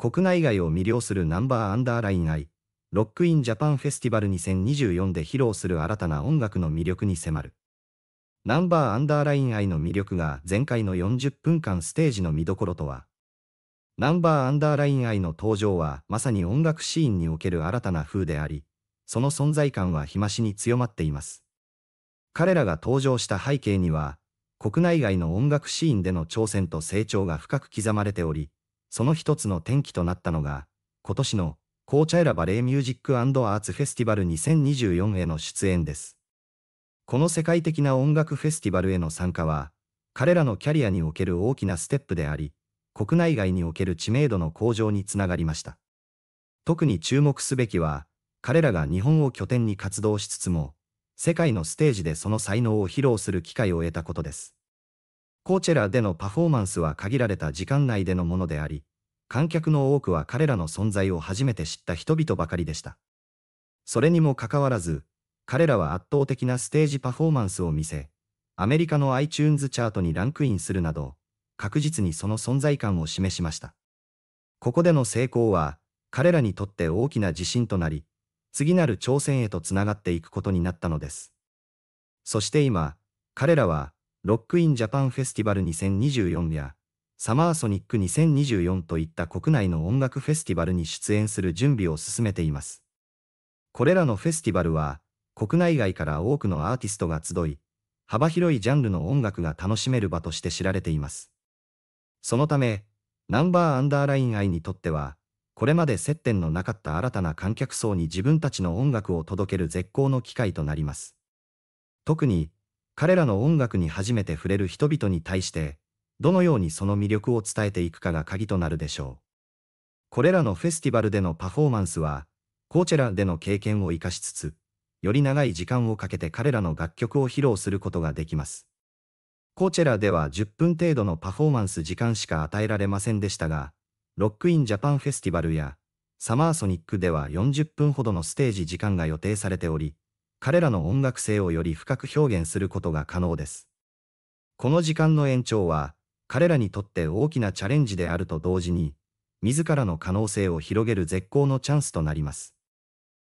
国内外を魅了するナンバーアンダーラインアイ、ロックインジャパンフェスティバル2024で披露する新たな音楽の魅力に迫る。ナンバーアンダーラインアイの魅力が前回の40分間ステージの見どころとは、ナンバーアンダーラインアイの登場はまさに音楽シーンにおける新たな風であり、その存在感は日増しに強まっています。彼らが登場した背景には、国内外の音楽シーンでの挑戦と成長が深く刻まれており、その一つの転機となったのが、今年の紅茶選ばレーミュージックアーツフェスティバル2024への出演です。この世界的な音楽フェスティバルへの参加は、彼らのキャリアにおける大きなステップであり、国内外における知名度の向上につながりました。特に注目すべきは、彼らが日本を拠点に活動しつつも、世界のステージでその才能を披露する機会を得たことです。コーチェラでのパフォーマンスは限られた時間内でのものであり、観客の多くは彼らの存在を初めて知った人々ばかりでした。それにもかかわらず、彼らは圧倒的なステージパフォーマンスを見せ、アメリカの iTunes チャートにランクインするなど、確実にその存在感を示しました。ここでの成功は、彼らにとって大きな自信となり、次なる挑戦へとつながっていくことになったのです。そして今、彼らは、ロックインジャパンフェスティバル2024や、サマーソニック2024といった国内の音楽フェスティバルに出演する準備を進めています。これらのフェスティバルは、国内外から多くのアーティストが集い、幅広いジャンルの音楽が楽しめる場として知られています。そのため、ナンバーアンダーライン愛にとっては、これまで接点のなかった新たな観客層に自分たちの音楽を届ける絶好の機会となります。特に、彼らの音楽に初めて触れる人々に対して、どのようにその魅力を伝えていくかが鍵となるでしょう。これらのフェスティバルでのパフォーマンスは、コーチェラでの経験を生かしつつ、より長い時間をかけて彼らの楽曲を披露することができます。コーチェラでは10分程度のパフォーマンス時間しか与えられませんでしたが、ロックインジャパンフェスティバルやサマーソニックでは40分ほどのステージ時間が予定されており、彼らの音楽性をより深く表現することが可能です。この時間の延長は、彼らにとって大きなチャレンジであると同時に、自らの可能性を広げる絶好のチャンスとなります。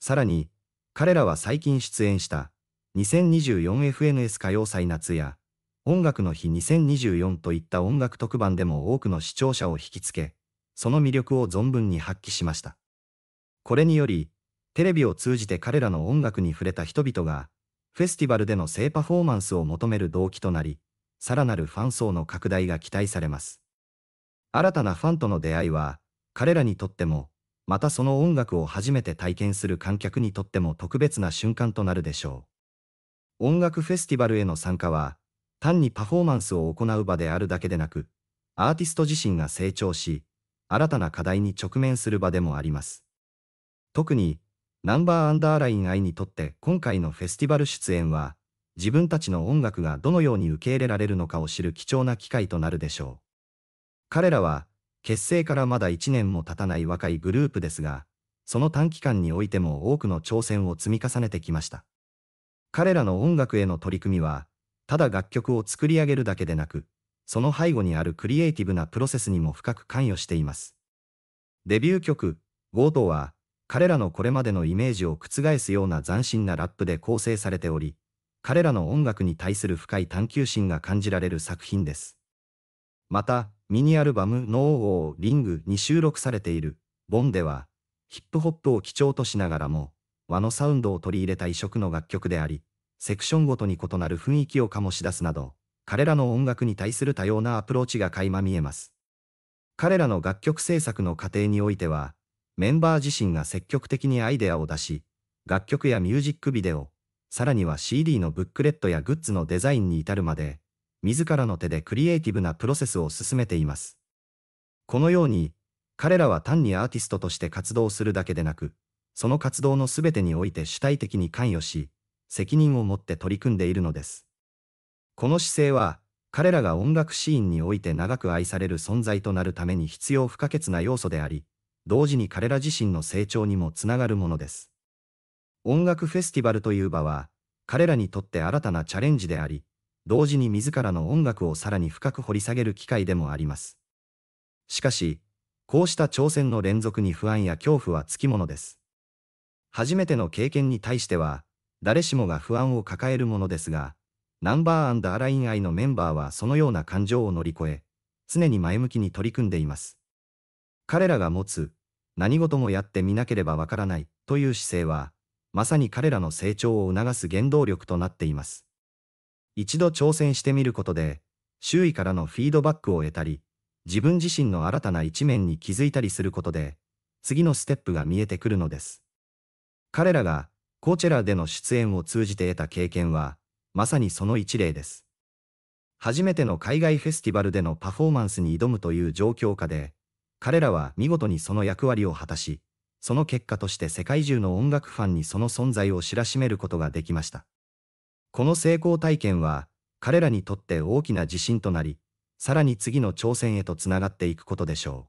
さらに、彼らは最近出演した 2024FNS 歌謡祭夏や音楽の日2024といった音楽特番でも多くの視聴者を引きつけ、その魅力を存分に発揮しました。これにより、テレビを通じて彼らの音楽に触れた人々が、フェスティバルでの性パフォーマンスを求める動機となり、さらなるファン層の拡大が期待されます。新たなファンとの出会いは、彼らにとっても、またその音楽を初めて体験する観客にとっても特別な瞬間となるでしょう。音楽フェスティバルへの参加は、単にパフォーマンスを行う場であるだけでなく、アーティスト自身が成長し、新たな課題に直面する場でもあります。特に、ナンバーアンダーライン愛にとって今回のフェスティバル出演は、自分たちの音楽がどのように受け入れられるのかを知る貴重な機会となるでしょう。彼らは、結成からまだ1年も経たない若いグループですが、その短期間においても多くの挑戦を積み重ねてきました。彼らの音楽への取り組みは、ただ楽曲を作り上げるだけでなく、その背後にあるクリエイティブなプロセスにも深く関与しています。デビュー曲、ゴートは、彼らのこれまでのイメージを覆すような斬新なラップで構成されており、彼らの音楽に対する深い探求心が感じられる作品です。また、ミニアルバム No o Ring に収録されているボンでは、ヒップホップを基調としながらも、和のサウンドを取り入れた異色の楽曲であり、セクションごとに異なる雰囲気を醸し出すなど、彼らの音楽に対する多様なアプローチが垣間見えます。彼らの楽曲制作の過程においては、メンバー自身が積極的にアイデアを出し、楽曲やミュージックビデオ、さらには CD のブックレットやグッズのデザインに至るまで、自らの手でクリエイティブなプロセスを進めています。このように、彼らは単にアーティストとして活動するだけでなく、その活動の全てにおいて主体的に関与し、責任を持って取り組んでいるのです。この姿勢は、彼らが音楽シーンにおいて長く愛される存在となるために必要不可欠な要素であり、同時に彼ら自身の成長にもつながるものです。音楽フェスティバルという場は、彼らにとって新たなチャレンジであり、同時に自らの音楽をさらに深く掘り下げる機会でもあります。しかし、こうした挑戦の連続に不安や恐怖はつきものです。初めての経験に対しては、誰しもが不安を抱えるものですが、ナンバーアライン愛のメンバーはそのような感情を乗り越え、常に前向きに取り組んでいます。彼らが持つ、何事もやってみなければわからないという姿勢は、まさに彼らの成長を促す原動力となっています。一度挑戦してみることで、周囲からのフィードバックを得たり、自分自身の新たな一面に気づいたりすることで、次のステップが見えてくるのです。彼らが、コーチェラでの出演を通じて得た経験は、まさにその一例です。初めての海外フェスティバルでのパフォーマンスに挑むという状況下で、彼らは見事にその役割を果たし、その結果として世界中の音楽ファンにその存在を知らしめることができました。この成功体験は、彼らにとって大きな自信となり、さらに次の挑戦へとつながっていくことでしょう。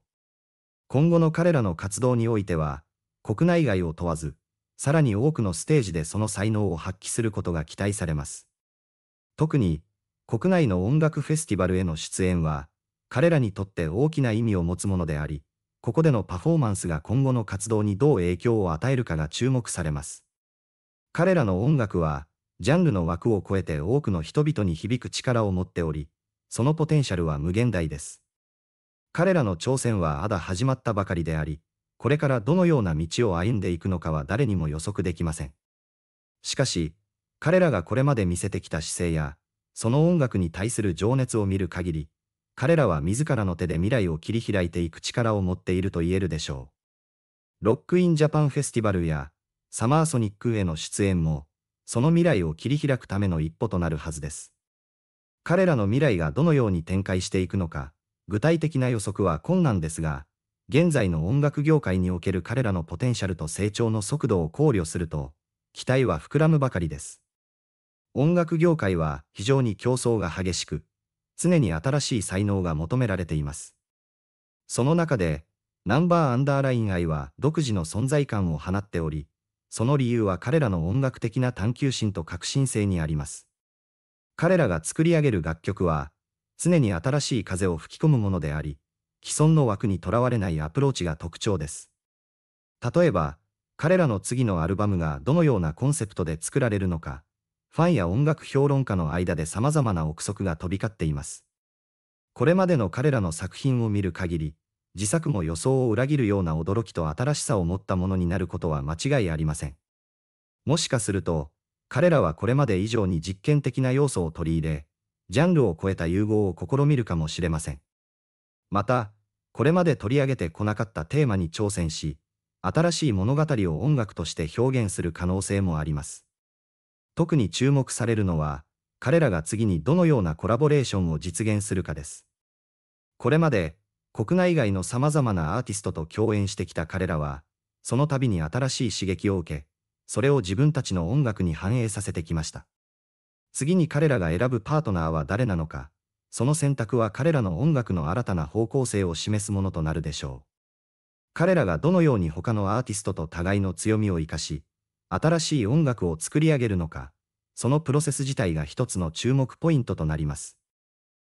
今後の彼らの活動においては、国内外を問わず、さらに多くのステージでその才能を発揮することが期待されます。特に、国内の音楽フェスティバルへの出演は、彼らにとって大きな意味を持つものであり、ここでのパフォーマンスが今後の活動にどう影響を与えるかが注目されます。彼らの音楽は、ジャンルの枠を超えて多くの人々に響く力を持っており、そのポテンシャルは無限大です。彼らの挑戦はまだ始まったばかりであり、これからどのような道を歩んでいくのかは誰にも予測できません。しかし、彼らがこれまで見せてきた姿勢や、その音楽に対する情熱を見る限り、彼らは自らの手で未来を切り開いていく力を持っていると言えるでしょう。ロックインジャパンフェスティバルやサマーソニックへの出演も、その未来を切り開くための一歩となるはずです。彼らの未来がどのように展開していくのか、具体的な予測は困難ですが、現在の音楽業界における彼らのポテンシャルと成長の速度を考慮すると、期待は膨らむばかりです。音楽業界は非常に競争が激しく、常に新しい才能が求められています。その中で、ナンバーアンダーライン愛は独自の存在感を放っており、その理由は彼らの音楽的な探求心と革新性にあります。彼らが作り上げる楽曲は、常に新しい風を吹き込むものであり、既存の枠にとらわれないアプローチが特徴です。例えば、彼らの次のアルバムがどのようなコンセプトで作られるのか、ファンや音楽評論家の間で様々な憶測が飛び交っています。これまでの彼らの作品を見る限り、自作も予想を裏切るような驚きと新しさを持ったものになることは間違いありません。もしかすると、彼らはこれまで以上に実験的な要素を取り入れ、ジャンルを超えた融合を試みるかもしれません。また、これまで取り上げてこなかったテーマに挑戦し、新しい物語を音楽として表現する可能性もあります。特に注目されるのは、彼らが次にどのようなコラボレーションを実現するかです。これまで、国内外の様々なアーティストと共演してきた彼らは、その度に新しい刺激を受け、それを自分たちの音楽に反映させてきました。次に彼らが選ぶパートナーは誰なのか、その選択は彼らの音楽の新たな方向性を示すものとなるでしょう。彼らがどのように他のアーティストと互いの強みを生かし、新しい音楽を作り上げるのか、そのプロセス自体が一つの注目ポイントとなります。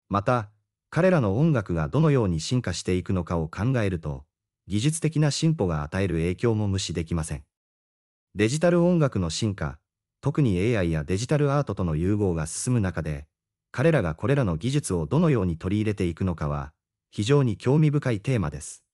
また、彼らの音楽がどのように進化していくのかを考えると、技術的な進歩が与える影響も無視できません。デジタル音楽の進化、特に AI やデジタルアートとの融合が進む中で、彼らがこれらの技術をどのように取り入れていくのかは、非常に興味深いテーマです。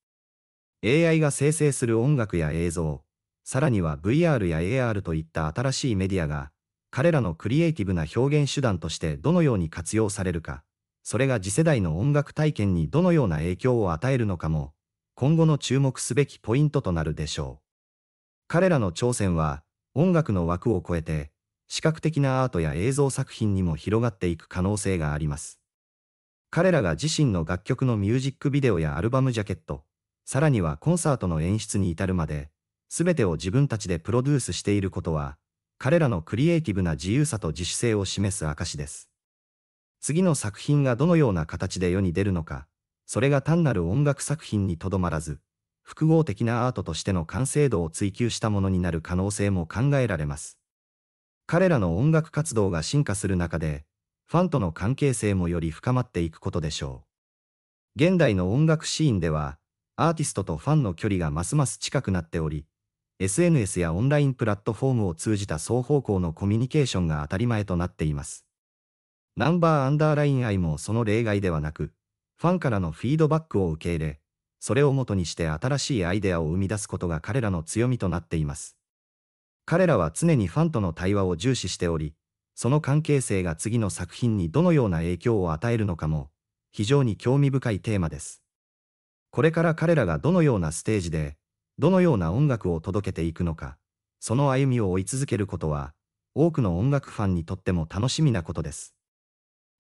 AI が生成する音楽や映像、さらには VR や AR といった新しいメディアが、彼らのクリエイティブな表現手段としてどのように活用されるか、それが次世代の音楽体験にどのような影響を与えるのかも、今後の注目すべきポイントとなるでしょう。彼らの挑戦は、音楽の枠を超えて、視覚的なアートや映像作品にも広がっていく可能性があります。彼らが自身の楽曲のミュージックビデオやアルバムジャケット、さらにはコンサートの演出に至るまで、すべてを自分たちでプロデュースしていることは、彼らのクリエイティブな自由さと自主性を示す証です。次の作品がどのような形で世に出るのか、それが単なる音楽作品にとどまらず、複合的なアートとしての完成度を追求したものになる可能性も考えられます。彼らの音楽活動が進化する中で、ファンとの関係性もより深まっていくことでしょう。現代の音楽シーンでは、アーティストとファンの距離がますます近くなっており、SNS やオンラインプラットフォームを通じた双方向のコミュニケーションが当たり前となっています。ナンバーアンダーライン愛もその例外ではなく、ファンからのフィードバックを受け入れ、それをもとにして新しいアイデアを生み出すことが彼らの強みとなっています。彼らは常にファンとの対話を重視しており、その関係性が次の作品にどのような影響を与えるのかも、非常に興味深いテーマです。これから彼らがどのようなステージで、どのような音楽を届けていくのか、その歩みを追い続けることは、多くの音楽ファンにとっても楽しみなことです。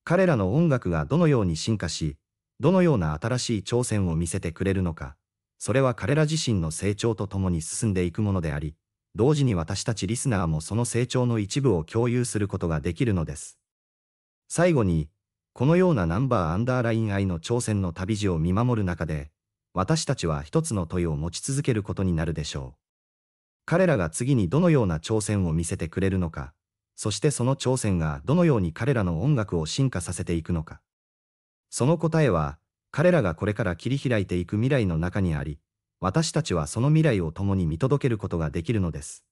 彼らの音楽がどのように進化し、どのような新しい挑戦を見せてくれるのか、それは彼ら自身の成長とともに進んでいくものであり、同時に私たちリスナーもその成長の一部を共有することができるのです。最後に、このようなナンバーアンダーライン愛の挑戦の旅路を見守る中で、私たちは一つの問いを持ち続けることになるでしょう。彼らが次にどのような挑戦を見せてくれるのか、そしてその挑戦がどのように彼らの音楽を進化させていくのか。その答えは、彼らがこれから切り開いていく未来の中にあり、私たちはその未来を共に見届けることができるのです。